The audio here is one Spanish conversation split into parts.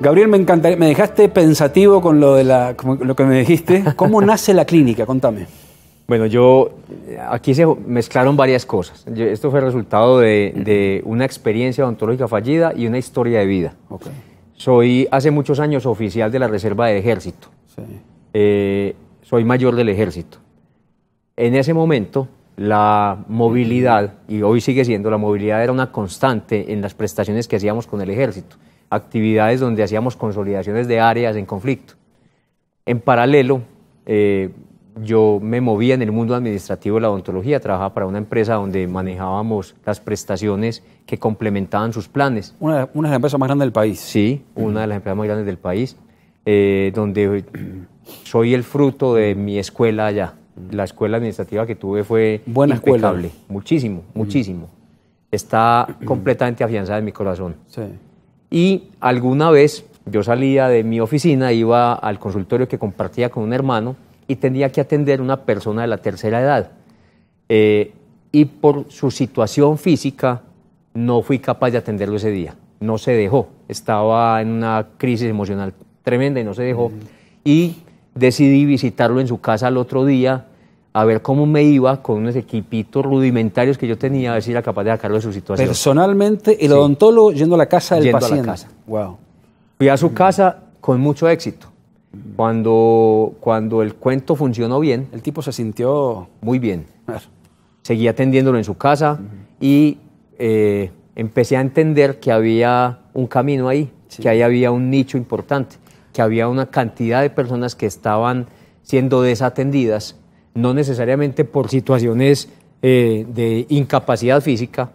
Gabriel, me dejaste pensativo con lo, que me dijiste. ¿Cómo nace la clínica? Contame. Bueno, yo eh, aquí se mezclaron varias cosas. Esto fue resultado de, una experiencia odontológica fallida y una historia de vida. Soy hace muchos años oficial de la Reserva de Ejército. Eh, soy mayor del Ejército. En ese momento, la movilidad, y hoy sigue siendo, la movilidad era una constante en las prestaciones que hacíamos con el Ejército actividades donde hacíamos consolidaciones de áreas en conflicto. En paralelo, eh, yo me movía en el mundo administrativo de la odontología, trabajaba para una empresa donde manejábamos las prestaciones que complementaban sus planes. Una, de las empresas más grandes del país. Sí, una de las empresas más grandes del país, eh, donde soy el fruto de mi escuela allá. La escuela administrativa que tuve fue Buena impecable, muchísimo, mm. muchísimo. Está completamente afianzada en mi corazón. Sí. Y alguna vez yo salía de mi oficina, iba al consultorio que compartía con un hermano y tenía que atender a una persona de la tercera edad. Eh, y por su situación física no fui capaz de atenderlo ese día. No se dejó. Estaba en una crisis emocional tremenda y no se dejó. Mm. Y decidí visitarlo en su casa al otro día a ver cómo me iba con unos equipitos rudimentarios que yo tenía, a ver si era capaz de sacarlo de su situación. Personalmente, el odontólogo yendo a la casa del paciente. casa. Wow. Fui a su casa con mucho éxito. Cuando, cuando el cuento funcionó bien. El tipo se sintió. Muy bien. Seguí atendiéndolo en su casa y eh, empecé a entender que había un camino ahí, que ahí había un nicho importante, que había una cantidad de personas que estaban siendo desatendidas no necesariamente por situaciones eh, de incapacidad física,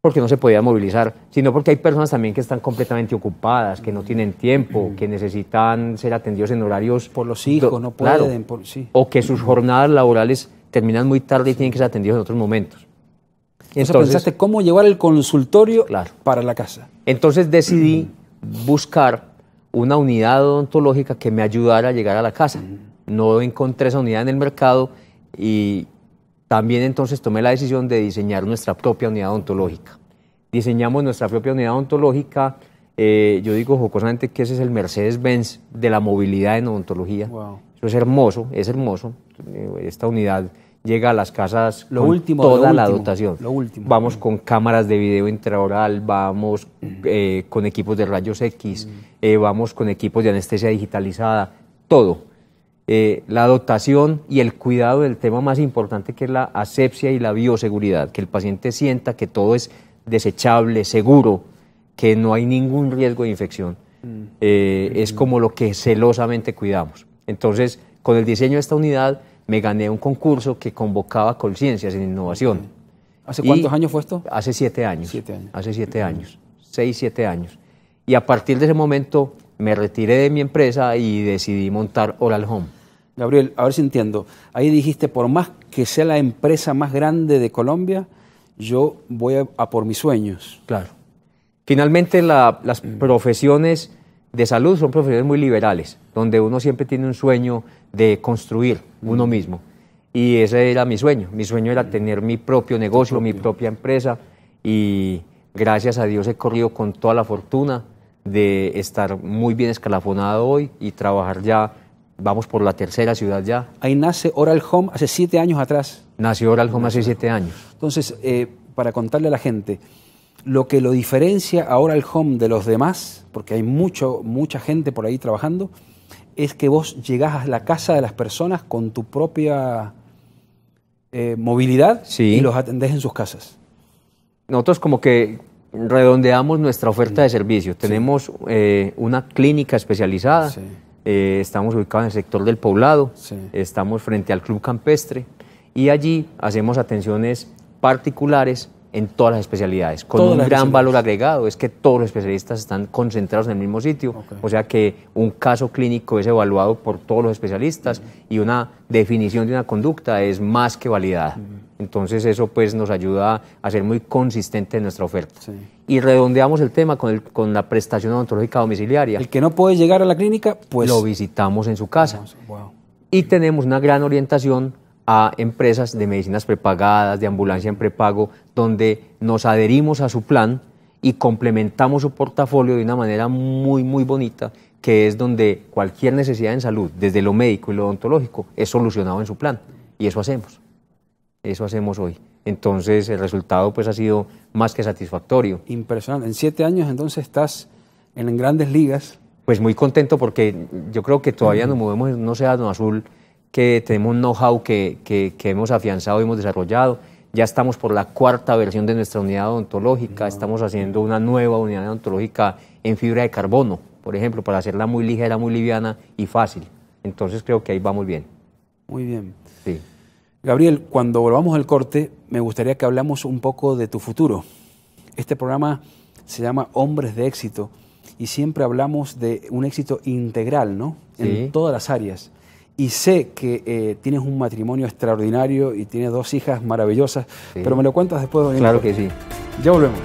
porque no se podía movilizar, sino porque hay personas también que están completamente ocupadas, que no tienen tiempo, mm. que necesitan ser atendidos en horarios... Por los hijos, no pueden, por, sí. O que sus jornadas laborales terminan muy tarde y tienen que ser atendidos en otros momentos. Entonces, pensaste cómo llevar el consultorio para la casa. Entonces decidí buscar una unidad odontológica que me ayudara a llegar a la casa. Mm no encontré esa unidad en el mercado y también entonces tomé la decisión de diseñar nuestra propia unidad ontológica. Diseñamos nuestra propia unidad ontológica, eh, yo digo jocosamente que ese es el Mercedes-Benz de la movilidad en odontología. Eso es hermoso, es hermoso. Eh, esta unidad llega a las casas lo último, toda la dotación. último. Vamos con cámaras de video intraoral, vamos eh, con equipos de rayos X, vamos con equipos de anestesia digitalizada, todo. Eh, la dotación y el cuidado del tema más importante que es la asepsia y la bioseguridad, que el paciente sienta que todo es desechable, seguro, que no hay ningún riesgo de infección. Mm. Eh, es como lo que celosamente cuidamos. Entonces, con el diseño de esta unidad me gané un concurso que convocaba Conciencias en Innovación. ¿Hace cuántos años fue esto? Hace siete años. Siete años. Hace siete mm. años. Seis, siete años. Y a partir de ese momento me retiré de mi empresa y decidí montar Oral Home. Gabriel, a ver si entiendo. Ahí dijiste, por más que sea la empresa más grande de Colombia, yo voy a, por mis sueños. Claro. Finalmente, las mm. profesiones de salud son profesiones muy liberales, donde uno siempre tiene un sueño de construir mm. uno mismo. Y ese era mi sueño. Mi sueño era mm. tener mi propio negocio, mi propia empresa. Y gracias a Dios he corrido con toda la fortuna de estar muy bien escalafonado hoy y trabajar ya Vamos por la tercera ciudad ya. Ahí nace Oral Home hace siete años atrás. Nació Oral Home hace siete años. Entonces, eh, para contarle a la gente, lo que lo diferencia a Oral Home de los demás, porque hay mucho, mucha gente por ahí trabajando, es que vos llegás a la casa de las personas con tu propia eh, movilidad y los atendés en sus casas. Nosotros como que redondeamos nuestra oferta de servicio. Tenemos eh, una clínica especializada. Sí eh, estamos ubicados en el sector del poblado, estamos frente al Club Campestre y allí hacemos atenciones particulares en todas las especialidades, con un gran valor agregado, es que todos los especialistas están concentrados en el mismo sitio, o sea que un caso clínico es evaluado por todos los especialistas y una definición de una conducta es más que validada. Entonces eso pues nos ayuda a ser muy consistente en nuestra oferta. Y redondeamos el tema con, el, con la prestación odontológica domiciliaria. El que no puede llegar a la clínica, pues... Lo visitamos en su casa. Y tenemos una gran orientación a empresas de medicinas prepagadas, de ambulancia en prepago, donde nos adherimos a su plan y complementamos su portafolio de una manera muy, muy bonita, que es donde cualquier necesidad en salud, desde lo médico y lo odontológico, es solucionado en su plan. Y eso hacemos. Eso hacemos hoy. Entonces, el resultado pues, ha sido más que satisfactorio. Impresionante. En siete años, entonces, estás en grandes ligas. Pues muy contento porque yo creo que todavía nos movemos no sea Don azul que tenemos un know-how que, hemos afianzado y hemos desarrollado. Ya estamos por la cuarta versión de nuestra unidad odontológica, ah. estamos haciendo una nueva unidad odontológica en fibra de carbono, por ejemplo, para hacerla muy ligera, muy liviana y fácil. Entonces creo que ahí vamos bien. Muy bien. Sí. Gabriel, cuando volvamos al corte, me gustaría que hablamos un poco de tu futuro. Este programa se llama Hombres de Éxito y siempre hablamos de un éxito integral, ¿no? En todas las áreas y sé que eh, tienes un matrimonio extraordinario y tienes dos hijas maravillosas, pero me lo cuentas después. De claro que sí. Ya volvemos.